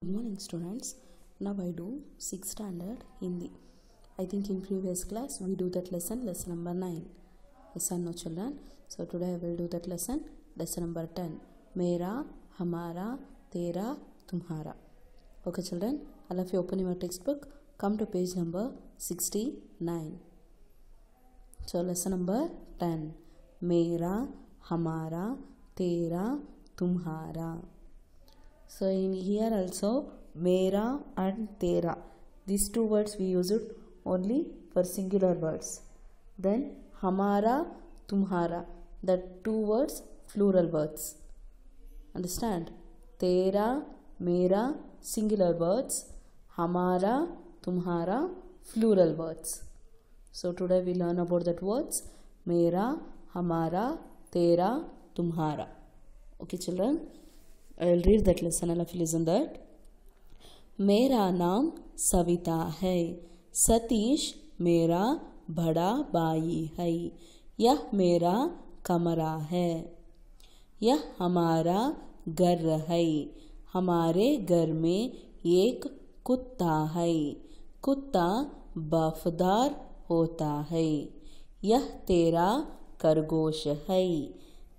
Good morning students నా I do six standard Hindi I think in previous class we do that lesson lesson number nine yes no children so today I will do that lesson lesson number ten మేరా హమారా తేరా తుమ్హారా okay children I love you open your text book come to page number sixty nine so lesson number ten మేరా హమారా తేరా తుమ్హారా So in here also Mera and Tera. These two words we use it only for singular words. Then Hamara, Tumhara. The two words plural words. Understand? Tera, Mera, singular words. Hamara, Tumhara, plural words. So today we learn about that words. Mera, Hamara, Tera, Tumhara. Okay children. I will read that lesson and listen that. मेरा नाम सविता है सतीश मेरा बड़ा भाई है यह मेरा कमरा है यह हमारा घर है हमारे घर में एक कुत्ता है कुत्ता बफदार होता है यह तेरा खरगोश है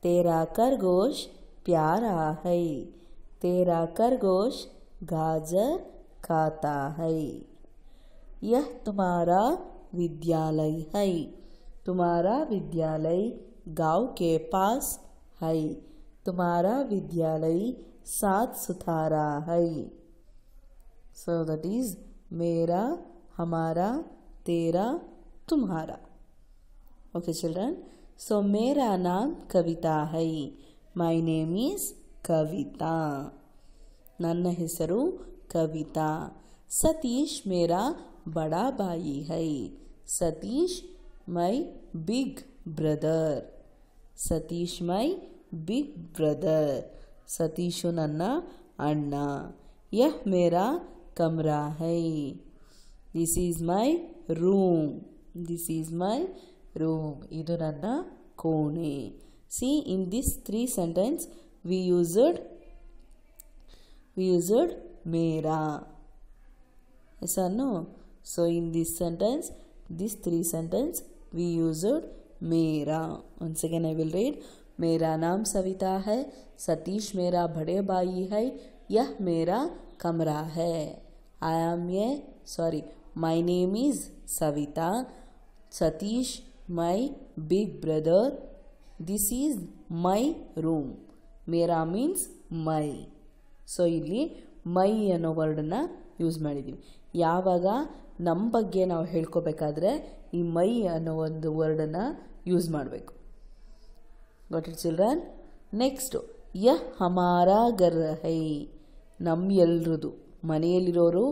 तेरा खरगोश प्यारा है तेरा खरगोश गाजर खाता है यह तुम्हारा विद्यालय है तुम्हारा विद्यालय गांव के पास है तुम्हारा विद्यालय साथ सुथारा है सो दट इज मेरा हमारा तेरा तुम्हारा ओके चिल्ड्रन सो मेरा नाम कविता है माय नेम इज कविता नन्ना ಹೆಸರು ಕವಿತಾ ಸತೀಶ್ ಮೇರಾ ಬಡಾ ಬಾಯಿ ಹೈ Satish my big brother Satish my big brother Satish ನನ್ನ ಅಣ್ಣ ಯಹ್ ಮೇರಾ ಕಮರಾ ಹೈ this is my room this is my room ಇದು ನನ್ನ ಕೋಣೆ See in this three sentence we used we used mera. Yes or no? So in this sentence, this three sentence we used mera. Once again I will read. मेरा नाम सविता है सतीश मेरा बड़े भाई है यह मेरा कमरा है आई एम ये sorry my name is Savita Satish my big brother this is my room ಮೇರಾ ಮೀನ್ಸ್ ಮೈ ಸೊ ಇಲ್ಲಿ ಮೈ ಅನ್ನೋ ವರ್ಡನ್ನು ಯೂಸ್ ಮಾಡಿದ್ದೀವಿ ಯಾವಾಗ ನಮ್ಮ ಬಗ್ಗೆ ನಾವು ಹೇಳ್ಕೋಬೇಕಾದ್ರೆ ಈ ಮೈ ಅನ್ನೋ ಒಂದು ವರ್ಡನ್ನು ಯೂಸ್ ಮಾಡಬೇಕು ಗಾಟ್ ಇಟ್ ಚಿಲ್ಡ್ರನ್ ನೆಕ್ಸ್ಟು ಯ ಹಮಾರ ಗರ್ ಹೈ ನಮ್ಮ ಎಲ್ರದು ಮನೆಯಲ್ಲಿರೋರು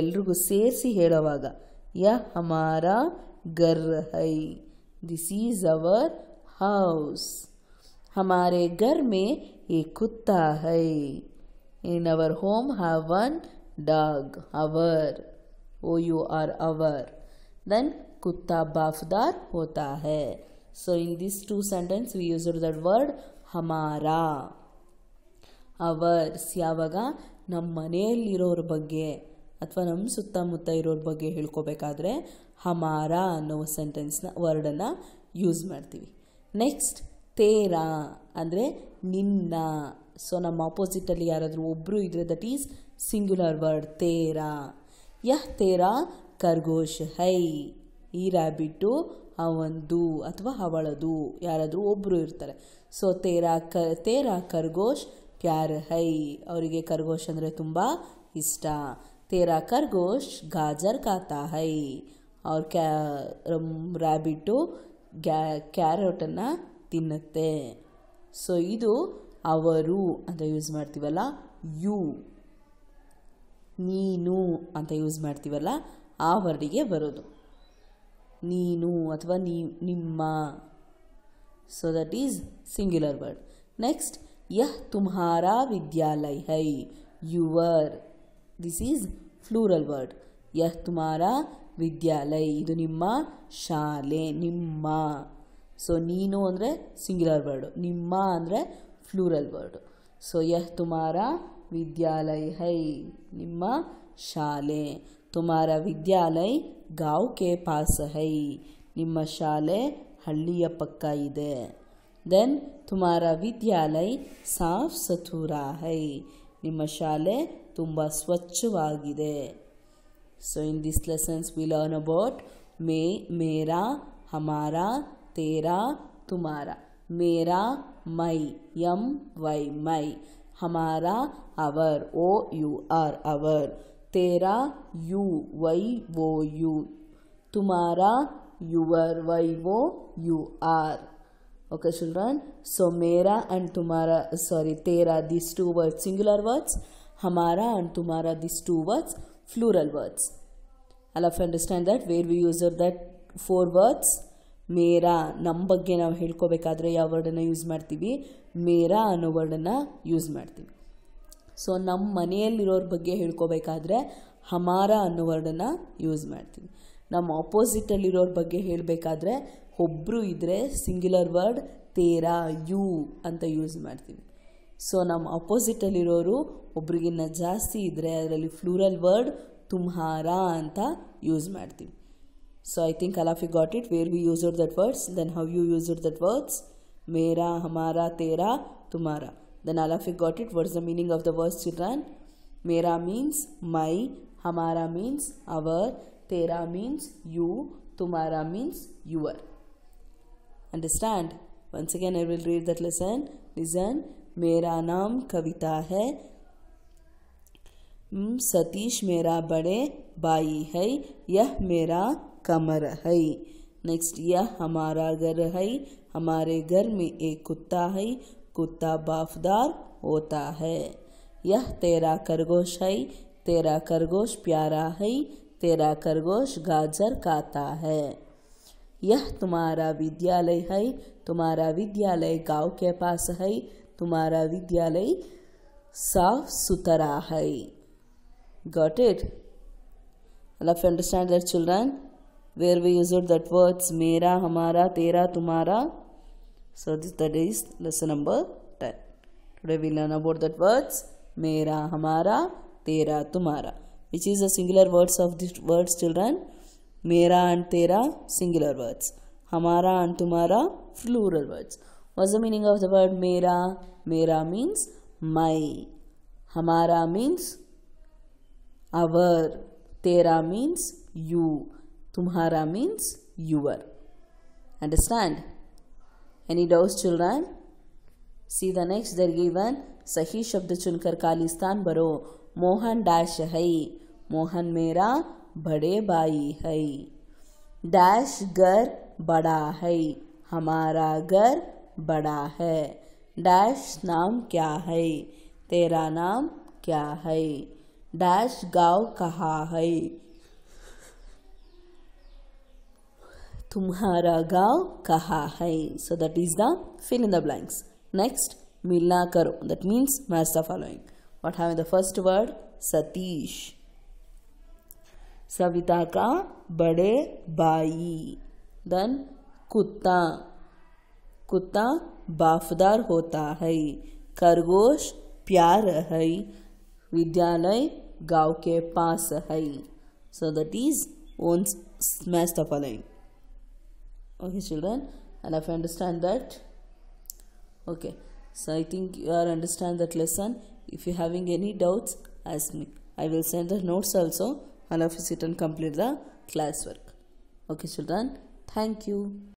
ಎಲ್ರಿಗೂ ಸೇರಿಸಿ ಹೇಳೋವಾಗ ಯ ಹಮಾರ ಗರ್ ಹೈ ದಿಸ್ ಈಸ್ ಅವರ್ ಹೌಸ್ हमारे घर में एक कुत्ता है in our home have one dog our O U R our then कुत्ता बाफदार होता है in this two sentence we we that word word ಹಮಾರಾ ಅವರ್ಸ್ ಯಾವಾಗ ನಮ್ಮ ಮನೆಯಲ್ಲಿರೋರ ಬಗ್ಗೆ ಅಥವಾ ನಮ್ಮ ಸುತ್ತಮುತ್ತ ಇರೋರ ಬಗ್ಗೆ ಹೇಳ್ಕೋಬೇಕಾದ್ರೆ ಹಮಾರಾ ಅನ್ನೋ ಸೆಂಟೆನ್ಸ್ನ ವರ್ಡನ್ನು ಯೂಸ್ ಮಾಡ್ತೀವಿ ನೆಕ್ಸ್ಟ್ ತೇರಾ ಅಂದರೆ ನಿನ್ನ ಸೊ ನಮ್ಮ ಆಪೋಸಿಟಲ್ಲಿ ಯಾರಾದರೂ ಒಬ್ಬರು ಇದ್ರೆ ದಟ್ ಈಸ್ ಸಿಂಗ್ಯುಲರ್ ವರ್ಡ್ ತೇರಾ ಯಹ್ ತೇರಾ ಖರ್ಗೋಶ್ ಹೈ ಈ ರ್ಯಾಬಿಟ್ಟು ಅವಂದು ಅಥವಾ ಅವಳದು ಯಾರಾದರೂ ಒಬ್ಬರು ಇರ್ತಾರೆ ಸೊ ತೇರಾ ಕ ತೇರಾ ಖರ್ಗೋಶ್ ಪ್ಯಾರ್ ಹೈ ಅವರಿಗೆ ಖರ್ಗೋಶ್ ಅಂದರೆ ತುಂಬ ಇಷ್ಟ ತೇರಾ ಖರ್ಗೋಶ್ ಗಾಜರ್ ಕಾತಾ ಹೈ ಅವ್ರ ಕ್ಯಾ ರ್ಯಾಬಿಟ್ಟು ಗ್ಯಾ ಕ್ಯಾರೆಟನ್ನು ತಿನ್ನುತ್ತೆ ಸೊ ಇದು ಅವರು ಅಂತ ಯೂಸ್ ಮಾಡ್ತೀವಲ್ಲ ಯು ನೀನು ಅಂತ ಯೂಸ್ ಮಾಡ್ತೀವಲ್ಲ ಆ ವರ್ಡಿಗೆ ಬರೋದು ನೀನು ಅಥವಾ ನೀ ನಿಮ್ಮ so that is singular word next ಯಹ್ ತುಮ್ಹಾರಾ ವಿದ್ಯಾಲಯ ಹೈ your this is plural word ಯಹ್ ತುಮಾರಾ ವಿದ್ಯಾಲಯ ಇದು ನಿಮ್ಮ ಶಾಲೆ ನಿಮ್ಮ ಸೊ ನೀನು ಅಂದರೆ ಸಿಂಗ್ಯುಲರ್ ವರ್ಡು ನಿಮ್ಮ ಅಂದರೆ ಫ್ಲೂರಲ್ ವರ್ಡು ಸೊ ಯಹ್ ತುಮಾರ ವಿದ್ಯಾಲಯ ಹೈ ನಿಮ್ಮ ಶಾಲೆ ತುಮಾರ ವಿದ್ಯಾಲಯ ಗಾವ್ ಕೆ ಪಾಸ್ ಹೈ ನಿಮ್ಮ ಶಾಲೆ ಹಳ್ಳಿಯ ಪಕ್ಕ ಇದೆ ದೆನ್ ತುಮಾರ ವಿದ್ಯಾಲಯ ಸಾಫ್ ಸಥೂರ ಹೈ ನಿಮ್ಮ ಶಾಲೆ ತುಂಬ ಸ್ವಚ್ಛವಾಗಿದೆ So in these lessons we learn about me, mera, hamara, tera, tumara. Mera, my, yum, why, my. Hamara, our, o, you are, our. Tera, you, why, wo, you. Tumara, your, why, wo, you are. Okay, children. So, mera and tumara, sorry, tera, these two words, singular words. Hamara and tumara, these two words. plural words. All of understand that where we use uh that four words ಮೇರಾ ನಮ್ಮ ಬಗ್ಗೆ ನಾವು ಹೇಳ್ಕೋಬೇಕಾದ್ರೆ ಯಾವ ವರ್ಡನ್ನು use ಮಾಡ್ತೀವಿ ಮೇರಾ ಅನ್ನೋ ವರ್ಡನ್ನು use ಮಾಡ್ತೀವಿ so ನಮ್ಮ ಮನೆಯಲ್ಲಿರೋರ ಬಗ್ಗೆ ಹೇಳ್ಕೋಬೇಕಾದ್ರೆ ಹಮಾರ ಅನ್ನೋ ವರ್ಡನ್ನು ಯೂಸ್ ಮಾಡ್ತೀವಿ ನಮ್ಮ ಆಪೋಸಿಟಲ್ಲಿರೋರ ಬಗ್ಗೆ ಹೇಳಬೇಕಾದ್ರೆ ಒಬ್ಬರು ಇದ್ದರೆ ಸಿಂಗ್ಯುಲರ್ ವರ್ಡ್ ತೇರಾ ಯು ಅಂತ ಯೂಸ್ ಮಾಡ್ತೀವಿ ಸೊ ನಮ್ಮ ಅಪೋಸಿಟಲ್ಲಿರೋರು ಒಬ್ರಿಗಿನ್ನ ಜಾಸ್ತಿ ಇದ್ದರೆ ಅದರಲ್ಲಿ ಫ್ಲೂರಲ್ ವರ್ಡ್ ತುಮ್ಹಾರ ಅಂತ ಯೂಸ್ ಮಾಡ್ತೀವಿ so I think all of you got it where we use used that words then how you use used that words ಮೇರಾ ಹಮಾರಾ ತೇರಾ ತುಮಾರಾ then all of you got it what's the meaning of the words children ಮೇರಾ means my ಹಮಾರಾ means our ತೇರಾ means you ತುಮಾರಾ means your understand once again i will read that lesson listen मेरा नाम कविता है सतीश मेरा बड़े भाई है यह मेरा कमर है नेक्स्ट यह हमारा घर है हमारे घर में एक कुत्ता है कुत्ता बाफदार होता है यह तेरा खरगोश है तेरा खरगोश प्यारा है तेरा खरगोश गाजर खाता है यह तुम्हारा विद्यालय है तुम्हारा विद्यालय गांव के पास है तुम्हारा विद्यालय साफ सुथरा है गॉट इट मतलब understand that children where we use that words मेरा हमारा तेरा तुम्हारा so this that is lesson number ten today we learn about that words मेरा हमारा तेरा तुम्हारा which is a singular words of this words children मेरा एंड तेरा सिंगुलर वर्ड्स हमारा एंड तुम्हारा plural words What's the meaning of the word mera? Mera means my. Hamara means our. Tera means you. Tumhara means your. Understand? Any doubts, children? See the next, they're given सही शब्द चुनकर खालिस्तान भरो Mohan dash है मोहन मेरा बड़े भाई है dash घर बड़ा है हमारा घर बड़ा है डैश नाम क्या है तेरा नाम क्या है डैश गांव कहाँ है तुम्हारा गांव कहाँ है so that is the fill in the blanks next मिलना करो that means match the following what have the first word Satish Savita का बड़े भाई देन कुत्ता कुत्ता बाफदार होता है खरगोश प्यार है विद्यालय गांव के पास है सो दट इज ओन्स स्मेस्ट of align okay children and I understand that okay so I think you are understand that lesson if you having any doubts ask me I will send the notes also and of sit and complete the class work okay children thank you